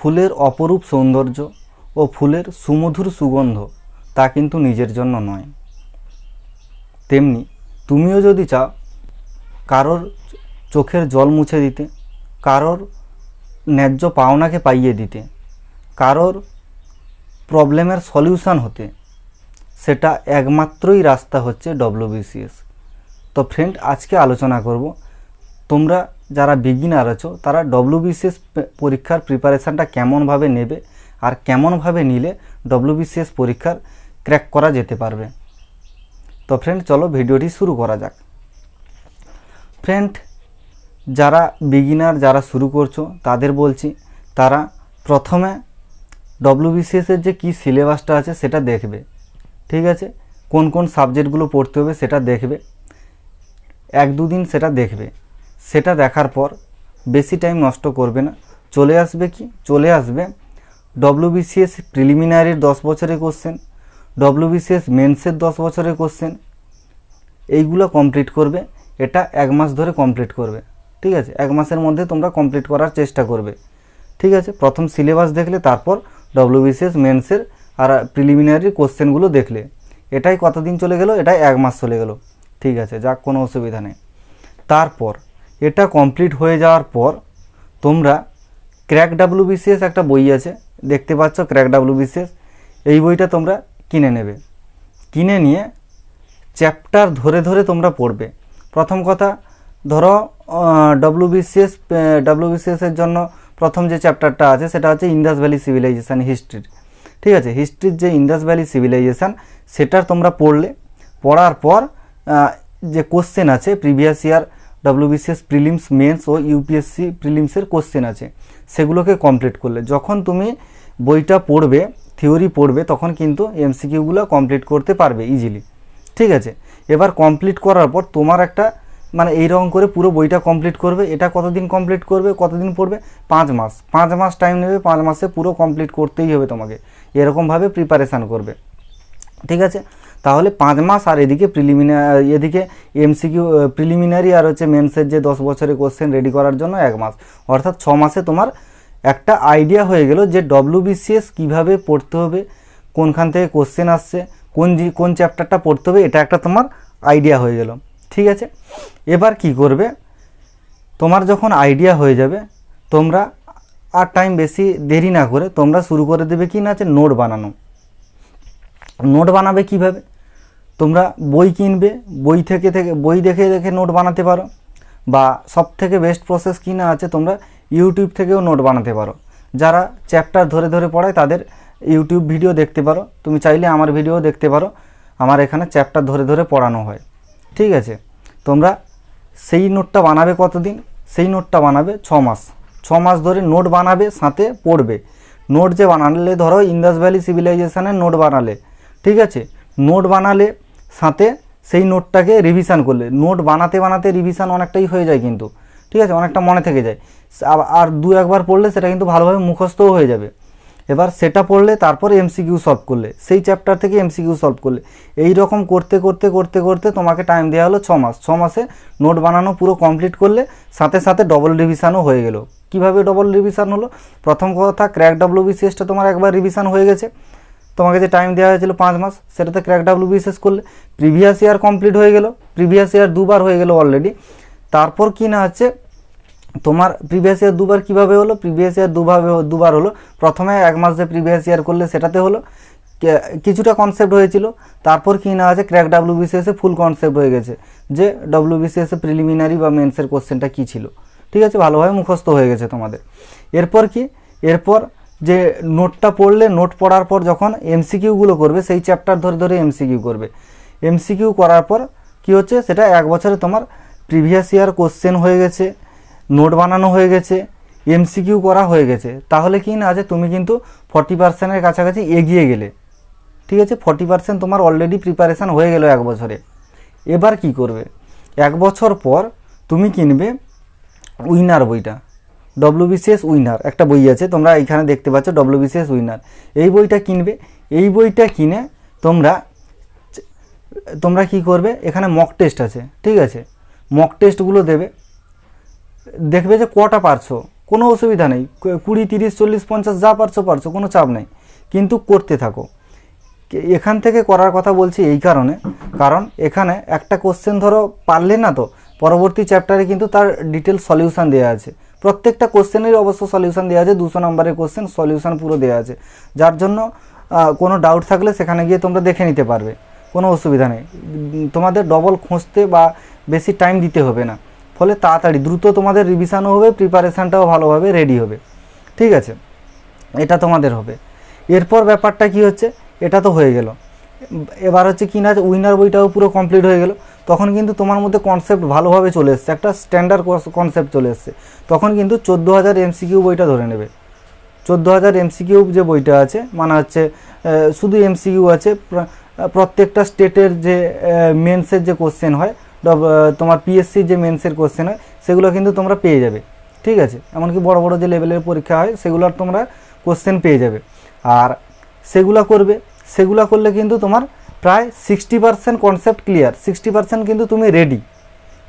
ফুলের অপরূপ সৌন্দর্য ও ফুলের সুমধুর সুগন্ধ তা কিন্তু নিজের জন্য নয় তেমনি তুমিও যদি চাও কারোর চোখের জল মুছে দিতে কারোর ন্যায্য পাওনাকে পাইয়ে দিতে কারোর প্রবলেমের সলিউশান হতে সেটা একমাত্রই রাস্তা হচ্ছে ডব্লিউবিসিএস তো ফ্রেন্ড আজকে আলোচনা করব তোমরা যারা বিগিনার আছো তারা ডব্লিউবিসিএস পরীক্ষার প্রিপারেশানটা কেমনভাবে নেবে আর কেমনভাবে নিলে ডব্লিউবিসিএস পরীক্ষার ক্র্যাক করা যেতে পারবে তো ফ্রেন্ড চলো ভিডিওটি শুরু করা যাক ফ্রেন্ড যারা বিগিনার যারা শুরু করছো তাদের বলছি তারা প্রথমে ডব্লিউবিসিএসের যে কি সিলেবাসটা আছে সেটা দেখবে ঠিক আছে কোন কোন সাবজেক্টগুলো পড়তে হবে সেটা দেখবে এক দুদিন সেটা দেখবে সেটা দেখার পর বেশি টাইম নষ্ট করবে না চলে আসবে কি চলে আসবে ডব্লুবিসিএস প্রিলিমিনারির দশ বছরের কোশ্চেন ডব্লিউবিসিএস মেন্সের দশ বছরের কোশ্চেন এইগুলো কমপ্লিট করবে এটা এক মাস ধরে কমপ্লিট করবে ঠিক আছে এক মাসের মধ্যে তোমরা কমপ্লিট করার চেষ্টা করবে ঠিক আছে প্রথম সিলেবাস দেখলে তারপর ডব্লুবিসিএস মেন্সের আর প্রিলিমিনারির কোশ্চেনগুলো দেখলে এটাই কতদিন চলে গেল এটাই এক মাস চলে গেল ঠিক আছে যাক কোনো অসুবিধা নেই তারপর এটা কমপ্লিট হয়ে যাওয়ার পর তোমরা ক্র্যাক ডাব্লুবিসিএস একটা বই আছে দেখতে পাচ্ছ ক্র্যাক ডাব্লুবিসিএস এই বইটা তোমরা কিনে নেবে কিনে নিয়ে চ্যাপ্টার ধরে ধরে তোমরা পড়বে প্রথম কথা ধরো ডব্লুবিসিএস বিসিএসের জন্য প্রথম যে চ্যাপ্টারটা আছে সেটা হচ্ছে ইন্দাস ভ্যালি সিভিলাইজেশান হিস্ট্রির ঠিক আছে হিস্ট্রির যে ইন্দাস ভ্যালি সিভিলাইজেশান সেটার তোমরা পড়লে পড়ার পর যে কোশ্চেন আছে previous year WBCS prelims mains ও ইউপিএসসি প্রিলিমসের কোশ্চেন আছে সেগুলোকে কমপ্লিট করলে যখন তুমি বইটা পড়বে থিওরি পড়বে তখন কিন্তু এমসিকিউগুলো কমপ্লিট করতে পারবে ইজিলি ঠিক আছে এবার কমপ্লিট করার পর তোমার একটা মানে এইরকম করে পুরো বইটা কমপ্লিট করবে এটা কতদিন কমপ্লিট করবে কতদিন পড়বে পাঁচ মাস পাঁচ মাস টাইম নেবে পাঁচ মাসে পুরো কমপ্লিট করতেই হবে তোমাকে এরকমভাবে প্রিপারেশান করবে ঠিক আছে তাহলে পাঁচ মাস আর এদিকে প্রিলিমিনারি এদিকে এমসিকিউ প্রিলিমিনারি আর হচ্ছে মেন্সের যে দশ বছরের কোশ্চেন রেডি করার জন্য এক মাস অর্থাৎ ছ মাসে তোমার একটা আইডিয়া হয়ে গেল যে ডব্লিউবিসিএস কীভাবে পড়তে হবে কোনখান থেকে কোশ্চেন আসছে কোন কোন চ্যাপ্টারটা পড়তে হবে এটা একটা তোমার আইডিয়া হয়ে গেল ঠিক আছে এবার কি করবে তোমার যখন আইডিয়া হয়ে যাবে তোমরা আর টাইম বেশি দেরি না করে তোমরা শুরু করে দেবে কি না আছে নোট বানানো নোট বানাবে কিভাবে তোমরা বই কিনবে বই থেকে থেকে বই দেখে দেখে নোট বানাতে পারো বা সব থেকে বেস্ট প্রসেস কী না আছে তোমরা ইউটিউব থেকেও নোট বানাতে পারো যারা চ্যাপ্টার ধরে ধরে পড়ায় তাদের ইউটিউব ভিডিও দেখতে পারো তুমি চাইলে আমার ভিডিও দেখতে পারো আমার এখানে চ্যাপ্টার ধরে ধরে পড়ানো হয় ঠিক আছে তোমরা সেই নোটটা বানাবে কতদিন সেই নোটটা বানাবে ছ মাস ছ মাস ধরে নোট বানাবে সাথে পড়বে নোট যে বানালে ধরো ইন্দাস ভ্যালি সিভিলাইজেশানের নোট বানালে ঠিক আছে নোট বানালে সাথে সেই নোটটাকে রিভিশান করলে নোট বানাতে বানাতে রিভিশান অনেকটাই হয়ে যায় কিন্তু ঠিক আছে অনেকটা মনে থেকে যায় আর দু একবার পড়লে সেটা কিন্তু ভালোভাবে মুখস্থও হয়ে যাবে এবার সেটা পড়লে তারপর এমসিকিউ সলভ করলে সেই চ্যাপ্টার থেকে এমসিকিউ সলভ করলে এই রকম করতে করতে করতে করতে তোমাকে টাইম দেওয়া হলো ছ মাস ছ মাসে নোট বানানো পুরো কমপ্লিট করলে সাথে সাথে ডবল রিভিশানও হয়ে গেল কিভাবে ডবল রিভিশান হলো প্রথম কথা ক্র্যাক ডব্লিউবিসিএসটা তোমার একবার রিভিশান হয়ে গেছে তোমাকে যে টাইম দেওয়া হয়েছিল পাঁচ মাস সেটাতে ক্র্যাক ডাব্লিউ বিশেষ করলে প্রিভিয়াস ইয়ার কমপ্লিট হয়ে গেল প্রিভিয়াস ইয়ার দুবার হয়ে গেল অলরেডি তারপর কি না হচ্ছে তোমার প্রিভিয়াস ইয়ার দুবার কীভাবে হলো প্রিভিয়াস ইয়ার দুভাবে দুবার হলো প্রথমে এক মাস যে প্রিভিয়াস ইয়ার করলে সেটাতে হলো কিছুটা কনসেপ্ট হয়েছিল তারপর কি না আছে ক্র্যাক ডাব্লিউ বিসিএসে ফুল কনসেপ্ট হয়ে গেছে যে ডাব্লু বিসিএসে প্রিলিমিনারি বা মেন্সের কোশ্চেনটা কী ছিল ঠিক আছে ভালোভাবে মুখস্থ হয়ে গেছে তোমাদের এরপর কি এরপর যে নোটটা পড়লে নোট পড়ার পর যখন এমসিকিউগুলো করবে সেই চ্যাপ্টার ধরে ধরে এমসিকিউ করবে এমসিকিউ করার পর কি হচ্ছে সেটা এক বছরে তোমার প্রিভিয়াস ইয়ার কোশ্চেন হয়ে গেছে নোট বানানো হয়ে গেছে এমসিকিউ করা হয়ে গেছে তাহলে কি না আছে তুমি কিন্তু ফর্টি পার্সেন্টের কাছাকাছি এগিয়ে গেলে ঠিক আছে ফর্টি পার্সেন্ট তোমার অলরেডি প্রিপারেশান হয়ে গেল এক বছরে এবার কি করবে এক বছর পর তুমি কিনবে উইনার বইটা ডব্লিউবিসিএস উইনার একটা বই আছে তোমরা এখানে দেখতে পাচ্ছ ডব্লিউবিসিএস উইনার এই বইটা কিনবে এই বইটা কিনে তোমরা তোমরা কি করবে এখানে মক টেস্ট আছে ঠিক আছে মক টেস্টগুলো দেবে দেখবে যে কটা পারছো কোনো অসুবিধা নেই কুড়ি তিরিশ চল্লিশ পঞ্চাশ যা পারছো পারছো কোনো চাপ নেই কিন্তু করতে থাকো এখান থেকে করার কথা বলছি এই কারণে কারণ এখানে একটা কোশ্চেন ধরো পারলে না তো পরবর্তী চ্যাপ্টারে কিন্তু তার ডিটেল সলিউশান দেওয়া আছে প্রত্যেকটা কোশ্চেনের অবশ্য সলিউশন দেওয়া আছে দুশো নম্বরের কোশ্চেন সলিউশন পুরো দেওয়া আছে যার জন্য কোনো ডাউট থাকলে সেখানে গিয়ে তোমরা দেখে নিতে পারবে কোনো অসুবিধা নেই তোমাদের ডবল খুঁজতে বা বেশি টাইম দিতে হবে না ফলে তাড়াতাড়ি দ্রুত তোমাদের রিভিশনও হবে প্রিপারেশানটাও ভালোভাবে রেডি হবে ঠিক আছে এটা তোমাদের হবে এরপর ব্যাপারটা কি হচ্ছে এটা তো হয়ে গেল এবার হচ্ছে কি না উইনার বইটাও পুরো কমপ্লিট হয়ে গেল তখন কিন্তু তোমার মধ্যে কনসেপ্ট ভালোভাবে চলে এসছে একটা স্ট্যান্ডার্ড কনসেপ্ট চলে এসছে তখন কিন্তু চোদ্দো হাজার এমসিকিউ বইটা ধরে নেবে চোদ্দো হাজার এমসিকিউ যে বইটা আছে মানে হচ্ছে শুধু এমসিকিউ আছে প্রত্যেকটা স্টেটের যে মেন্সের যে কোশ্চেন হয় তোমার পিএসসির যে মেন্সের কোশ্চেন হয় সেগুলো কিন্তু তোমরা পেয়ে যাবে ঠিক আছে এমনকি বড় বড় যে লেভেলের পরীক্ষা হয় সেগুলোর তোমরা কোশ্চেন পেয়ে যাবে আর সেগুলো করবে সেগুলো করলে কিন্তু তোমার প্রায় sixty percent concept clear sixty percent কিন্তু তুমি রেডি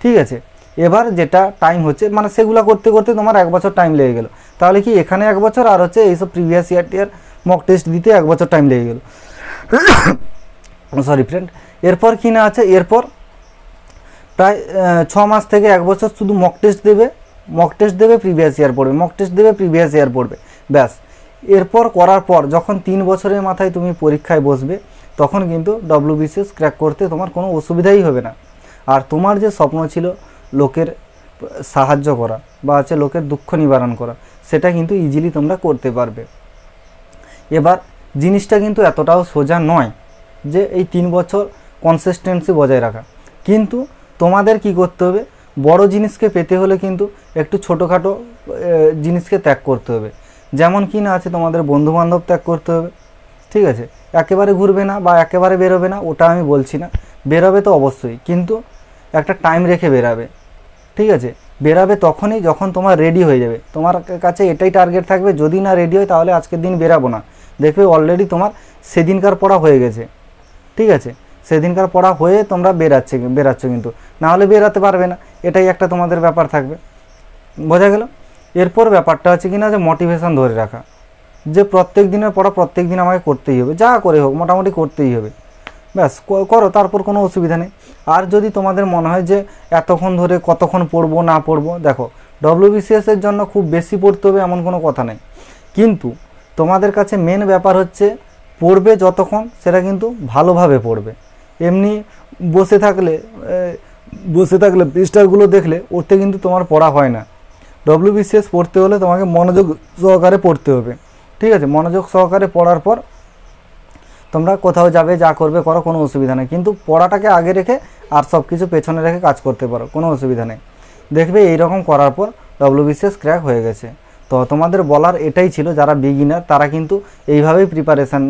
ঠিক আছে এবার যেটা টাইম হচ্ছে মানে সেগুলো করতে করতে তোমার এক বছর টাইম লেগে গেলো তাহলে কি এখানে এক বছর আর হচ্ছে এইসব প্রিভিয়াস ইয়ার টিয়ার মক টেস্ট দিতে এক বছর টাইম লেগে গেলো সরি ফ্রেন্ড এরপর কি না আছে এরপর প্রায় ছ মাস থেকে এক বছর শুধু মক টেস্ট দেবে মক টেস্ট দেবে প্রিভিয়াস ইয়ার পড়বে মক টেস্ট দেবে প্রিভিয়াস ইয়ার পড়বে ব্যাস এরপর করার পর যখন তিন বছরের মাথায় তুমি পরীক্ষায় বসবে তখন কিন্তু ডব্লিউবিসিএস ক্র্যাক করতে তোমার কোনো অসুবিধাই হবে না আর তোমার যে স্বপ্ন ছিল লোকের সাহায্য করা বা আছে লোকের দুঃখ নিবারণ করা সেটা কিন্তু ইজিলি তোমরা করতে পারবে এবার জিনিসটা কিন্তু এতটাও সোজা নয় যে এই তিন বছর কনসিস্টেন্সি বজায় রাখা কিন্তু তোমাদের কি করতে হবে বড় জিনিসকে পেতে হলে কিন্তু একটু ছোটোখাটো জিনিসকে ত্যাগ করতে হবে যেমন কি না আছে তোমাদের বন্ধুবান্ধব ত্যাগ করতে হবে ঠিক আছে একেবারে ঘুরবে না বা একেবারে বেরোবে না ওটা আমি বলছি না বেরোবে তো অবশ্যই কিন্তু একটা টাইম রেখে বেরাবে ঠিক আছে বেরাবে তখনই যখন তোমার রেডি হয়ে যাবে তোমার কাছে এটাই টার্গেট থাকবে যদি না রেডি হয় তাহলে আজকের দিন বেরাবো না দেখবে অলরেডি তোমার সেদিনকার পড়া হয়ে গেছে ঠিক আছে সেদিনকার পড়া হয়ে তোমরা বেরাচ্ছে বেরাচ্ছ কিন্তু নাহলে বেরাতে পারবে না এটাই একটা তোমাদের ব্যাপার থাকবে বোঝা গেল এরপর ব্যাপারটা হচ্ছে কিনা যে মোটিভেশান ধরে রাখা যে প্রত্যেক দিনের পড়া প্রত্যেক দিন আমাকে করতেই হবে যা করে হোক মোটামুটি করতেই হবে ব্যাস করো তারপর কোনো অসুবিধা নেই আর যদি তোমাদের মনে হয় যে এতক্ষণ ধরে কতক্ষণ পড়বো না পড়বো দেখো ডব্লিউবিসিএসের জন্য খুব বেশি পড়তে হবে এমন কোনো কথা নেই কিন্তু তোমাদের কাছে মেন ব্যাপার হচ্ছে পড়বে যতক্ষণ সেটা কিন্তু ভালোভাবে পড়বে এমনি বসে থাকলে বসে থাকলে পৃষ্ঠাগুলো দেখলে ওতে কিন্তু তোমার পড়া হয় না ডব্লিউবিসিএস পড়তে হলে তোমাকে মনোযোগ সহকারে পড়তে হবে ঠিক আছে মনোযোগ সহকারে পড়ার পর তোমরা কোথাও যাবে যা করবে করো কোনো অসুবিধা নেই কিন্তু পড়াটাকে আগে রেখে আর সব কিছু পেছনে রেখে কাজ করতে পারো কোনো অসুবিধা নেই দেখবে এই রকম করার পর বিসিএস ক্র্যাক হয়ে গেছে তো তোমাদের বলার এটাই ছিল যারা বিগিনার তারা কিন্তু এইভাবেই প্রিপারেশান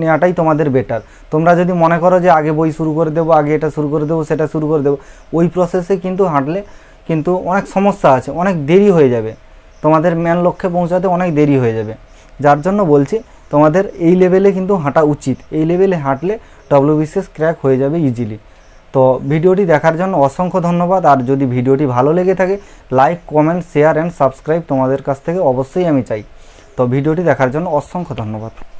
নেওয়াটাই তোমাদের বেটার তোমরা যদি মনে করো যে আগে বই শুরু করে দেবো আগে এটা শুরু করে দেবো সেটা শুরু করে দেবো ওই প্রসেসে কিন্তু হাঁটলে কিন্তু অনেক সমস্যা আছে অনেক দেরি হয়ে যাবে তোমাদের ম্যান লক্ষ্যে পৌঁছাতে অনেক দেরি হয়ে যাবে যার জন্য বলছি তোমাদের এই লেভেলে কিন্তু হাঁটা উচিত এই লেভেলে হাঁটলে ডব্লিউবিসিএস ক্র্যাক হয়ে যাবে ইজিলি তো ভিডিওটি দেখার জন্য অসংখ্য ধন্যবাদ আর যদি ভিডিওটি ভালো লেগে থাকে like comment share and subscribe তোমাদের কাছ থেকে অবশ্যই আমি চাই তো ভিডিওটি দেখার জন্য অসংখ্য ধন্যবাদ